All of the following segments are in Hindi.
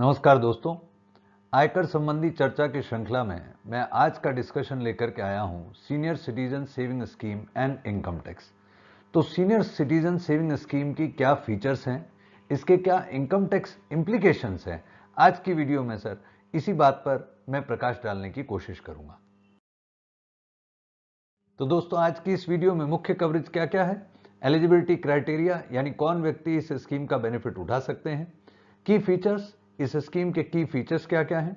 नमस्कार दोस्तों आयकर संबंधी चर्चा की श्रृंखला में मैं आज का डिस्कशन लेकर के आया हूं senior citizen saving scheme and income tax तो सीनियर सिटीजन सेविंग स्कीम की क्या फीचर्स हैं इसके क्या इनकम टैक्स इम्प्लीकेशंस हैं आज की वीडियो में सर इसी बात पर मैं प्रकाश डालने की कोशिश करूंगा तो दोस्तों आज की इस वीडियो में मुख्य कवरेज क्या क्या है एलिजिबिलिटी क्राइटेरिया यानी कौन व्यक्ति इस स्कीम का बेनिफिट उठा सकते हैं की फीचर्स इस स्कीम के की फीचर्स क्या क्या हैं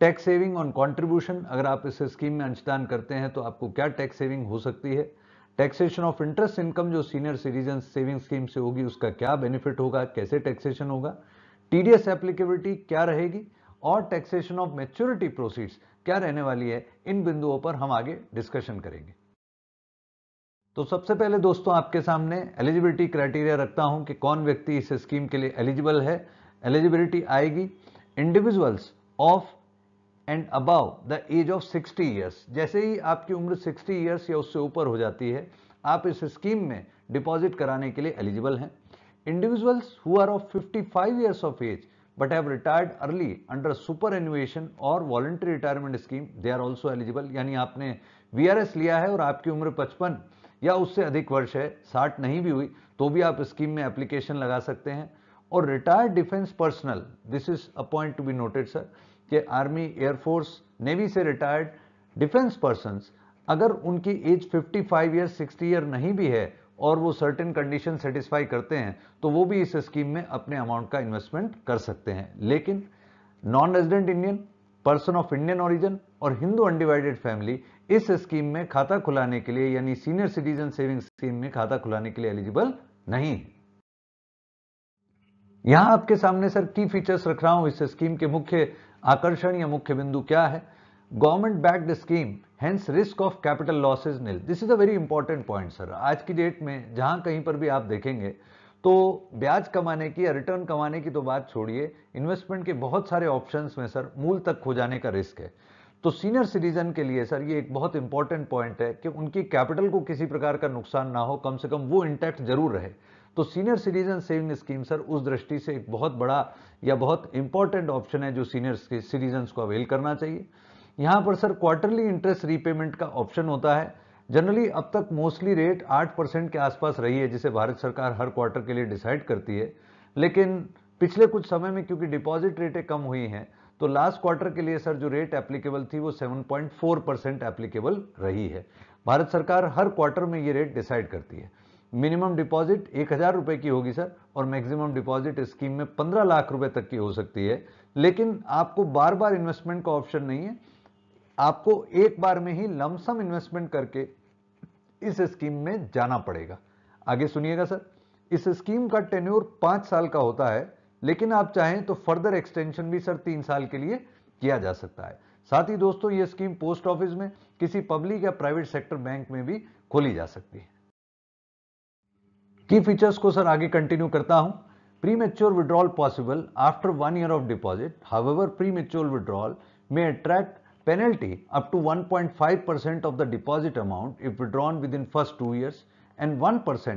टैक्स सेविंग ऑन कंट्रीब्यूशन अगर आप इस स्कीम में अंशदान करते हैं तो आपको क्या टैक्स सेविंग हो सकती है टैक्सेशन ऑफ इंटरेस्ट इनकम जो सीनियर सिटीजन सेविंग स्कीम से होगी उसका क्या बेनिफिट होगा कैसे टैक्सेशन होगा टीडीएस एप्लीकेबिलिटी क्या रहेगी और टैक्सेशन ऑफ मेच्योरिटी प्रोसीड्स क्या रहने वाली है इन बिंदुओं पर हम आगे डिस्कशन करेंगे तो सबसे पहले दोस्तों आपके सामने एलिजिबिलिटी क्राइटेरिया रखता हूं कि कौन व्यक्ति इस स्कीम के लिए एलिजिबल है एलिजिबिलिटी आएगी individuals of and above the age of 60 years जैसे ही आपकी उम्र 60 ईयर्स या उससे ऊपर हो जाती है आप इस स्कीम में डिपॉजिट कराने के लिए एलिजिबल हैं individuals who are of 55 years of age but have retired early under superannuation और voluntary retirement scheme they are also eligible यानी आपने वी लिया है और आपकी उम्र पचपन या उससे अधिक वर्ष है साठ नहीं भी हुई तो भी आप स्कीम में एप्लीकेशन लगा सकते हैं और retired defence personnel this is a point to be noted sir कि आर्मी एयरफोर्स नेवी से रिटायर्ड डिफेंस पर्सन अगर उनकी एज 55 ईयर सिक्सटी ईयर नहीं भी है और वो सर्टेन कंडीशन सेटिस्फाई करते हैं तो वो भी इस स्कीम में अपने अमाउंट का इन्वेस्टमेंट कर सकते हैं लेकिन non resident Indian person of Indian origin और हिंदू अनडिवाइडेड फैमिली इस स्कीम में खाता खुलाने के लिए यानी सीनियर सिटीजन सेविंग स्कीम में खाता खुलाने के लिए एलिजिबल नहीं है यहां आपके सामने सर की फीचर्स रख रहा हूं इस स्कीम के मुख्य आकर्षण या मुख्य बिंदु क्या है government backed scheme hence risk of capital losses nil this is a very important point sir आज की डेट में जहां कहीं पर भी आप देखेंगे तो ब्याज कमाने की या रिटर्न कमाने की तो बात छोड़िए इन्वेस्टमेंट के बहुत सारे ऑप्शंस में सर मूल तक खो जाने का रिस्क है तो सीनियर सिटीजन के लिए सर ये एक बहुत इंपॉर्टेंट पॉइंट है कि उनकी कैपिटल को किसी प्रकार का नुकसान ना हो कम से कम वो इंटैक्ट जरूर रहे तो senior citizen saving scheme sir उस दृष्टि से एक बहुत बड़ा या बहुत इंपॉर्टेंट ऑप्शन है जो सीनियर सिटीजन को अवेल करना चाहिए यहां पर सर क्वार्टरली इंटरेस्ट रीपेमेंट का ऑप्शन होता है जनरली अब तक मोस्टली रेट आठ परसेंट के आसपास रही है जिसे भारत सरकार हर क्वार्टर के लिए डिसाइड करती है लेकिन पिछले कुछ समय में क्योंकि डिपॉजिट रेटें कम हुई हैं तो लास्ट क्वार्टर के लिए सर जो रेट एप्लीकेबल थी वो 7.4 परसेंट एप्लीकेबल रही है भारत सरकार हर क्वार्टर में ये रेट डिसाइड करती है मिनिमम डिपॉजिट एक हज़ार रुपए की होगी सर और मैक्सिमम डिपॉजिट स्कीम में पंद्रह लाख रुपए तक की हो सकती है लेकिन आपको बार बार इन्वेस्टमेंट का ऑप्शन नहीं है आपको एक बार में ही लमसम इन्वेस्टमेंट करके इस स्कीम में जाना पड़ेगा आगे सुनिएगा सर इस स्कीम का टेन्योर पांच साल का होता है लेकिन आप चाहें तो फर्दर एक्सटेंशन भी सर तीन साल के लिए किया जा सकता है साथ ही दोस्तों ये स्कीम पोस्ट ऑफिस में किसी पब्लिक या प्राइवेट सेक्टर बैंक में भी खोली जा सकती है की फीचर्स को सर आगे कंटिन्यू करता हूं premature withdrawal possible after one year of deposit however premature withdrawal में attract penalty up to 1.5% of the deposit amount if withdrawn within first 2 years and 1%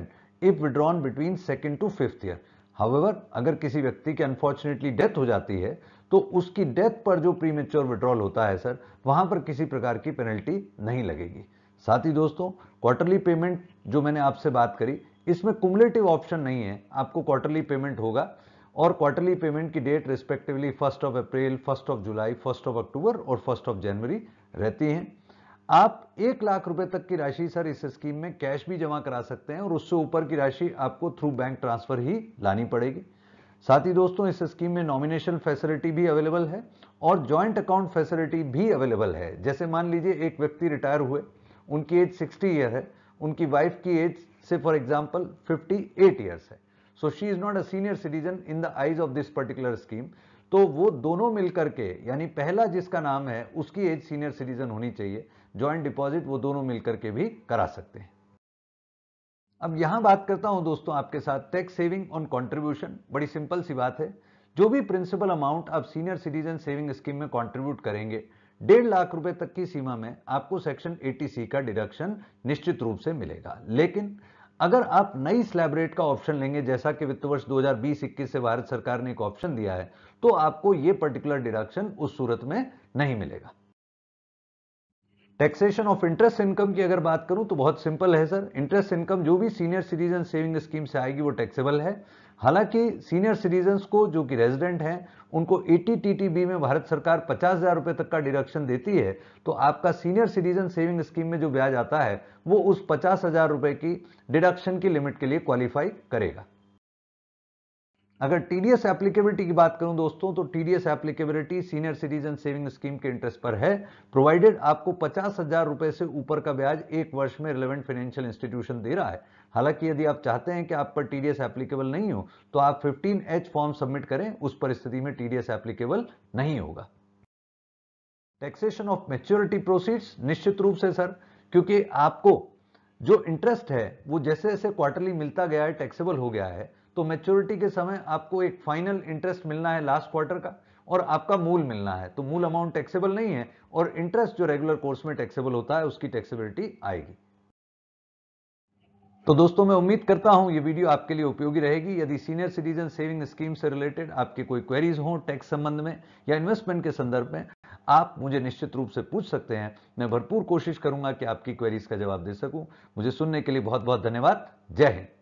if withdrawn between second to fifth year However, अगर किसी व्यक्ति की अनफॉर्चुनेटली डेथ हो जाती है तो उसकी डेथ पर जो प्री मेच्योर विड्रॉल होता है सर वहां पर किसी प्रकार की पेनल्टी नहीं लगेगी साथ ही दोस्तों क्वार्टरली पेमेंट जो मैंने आपसे बात करी इसमें कुमलेटिव ऑप्शन नहीं है आपको क्वार्टरली पेमेंट होगा और क्वार्टरली पेमेंट की date respectively first of April first of July first of October और फर्स्ट ऑफ जनवरी रहती हैं आप एक लाख रुपए तक की राशि सर इस स्कीम में कैश भी जमा करा सकते हैं और उससे ऊपर की राशि आपको थ्रू बैंक ट्रांसफर ही लानी पड़ेगी साथ ही दोस्तों इस स्कीम में नॉमिनेशन फैसिलिटी भी अवेलेबल है और जॉइंट अकाउंट फैसिलिटी भी अवेलेबल है जैसे मान लीजिए एक व्यक्ति रिटायर हुए उनकी एज 60 ईयर है उनकी वाइफ की age for example fifty 58 years है so she is not a senior citizen in the eyes of this particular scheme तो वो दोनों मिलकर के यानी पहला जिसका नाम है उसकी एज सीनियर सिटीजन होनी चाहिए ज्वाइंट डिपॉजिट वो दोनों मिलकर के भी करा सकते हैं अब यहां बात करता हूं दोस्तों आपके साथ टैक्स सेविंग ऑन कॉन्ट्रीब्यूशन बड़ी सिंपल सी बात है जो भी प्रिंसिपल अमाउंट आप सीनियर सिटीजन सेविंग स्कीम में कॉन्ट्रीब्यूट करेंगे डेढ़ लाख रुपए तक की सीमा में आपको सेक्शन 80 सी का डिडक्शन निश्चित रूप से मिलेगा लेकिन अगर आप नई स्लैब रेट का ऑप्शन लेंगे जैसा कि वित्त वर्ष 2020-21 से भारत सरकार ने एक ऑप्शन दिया है तो आपको यह पर्टिकुलर डिडक्शन उस सूरत में नहीं मिलेगा टैक्सेशन ऑफ इंटरेस्ट इनकम की अगर बात करूं तो बहुत सिंपल है सर इंटरेस्ट इनकम जो भी सीनियर सिटीजन सेविंग स्कीम से आएगी वो टैक्सेबल है हालांकि सीनियर सिटीजन्स को जो कि रेजिडेंट हैं उनको ए टी में भारत सरकार पचास हज़ार रुपये तक का डिडक्शन देती है तो आपका सीनियर सिटीजन सेविंग स्कीम में जो ब्याज आता है वो उस पचास हज़ार रुपये की डिडक्शन की लिमिट के लिए क्वालिफाई करेगा अगर टीडीएस एप्लीकेबिलिटी की बात करूं दोस्तों तो TDS applicability senior citizen saving scheme के इंटरेस्ट पर है प्रोवाइडेड आपको पचास हजार रुपए से ऊपर का ब्याज एक वर्ष में रिलेवेंट फाइनेंशियल इंस्टीट्यूशन दे रहा है हालांकि यदि आप चाहते हैं कि आप पर टीडीएस एप्लीकेबल नहीं हो तो आप फिफ्टीन एच फॉर्म सबमिट करें उस परिस्थिति में टीडीएस एप्लीकेबल नहीं होगा टैक्सेशन ऑफ मेच्योरिटी प्रोसीड्स निश्चित रूप से सर क्योंकि आपको जो इंटरेस्ट है वो जैसे जैसे क्वार्टरली मिलता गया है टैक्सेबल हो गया है तो मेच्योरिटी के समय आपको एक फाइनल इंटरेस्ट मिलना है लास्ट क्वार्टर का और आपका मूल मिलना है तो मूल अमाउंट टैक्सेबल नहीं है और इंटरेस्ट जो रेगुलर कोर्स में टैक्सेबल होता है उसकी टैक्सेबिलिटी आएगी तो दोस्तों मैं उम्मीद करता हूं ये वीडियो आपके लिए उपयोगी रहेगी यदि सीनियर सिटीजन सेविंग स्कीम से रिलेटेड आपकी कोई क्वेरीज हो टैक्स संबंध में या इन्वेस्टमेंट के संदर्भ में आप मुझे निश्चित रूप से पूछ सकते हैं मैं भरपूर कोशिश करूंगा कि आपकी क्वेरीज का जवाब दे सकूं मुझे सुनने के लिए बहुत बहुत धन्यवाद जय हिंद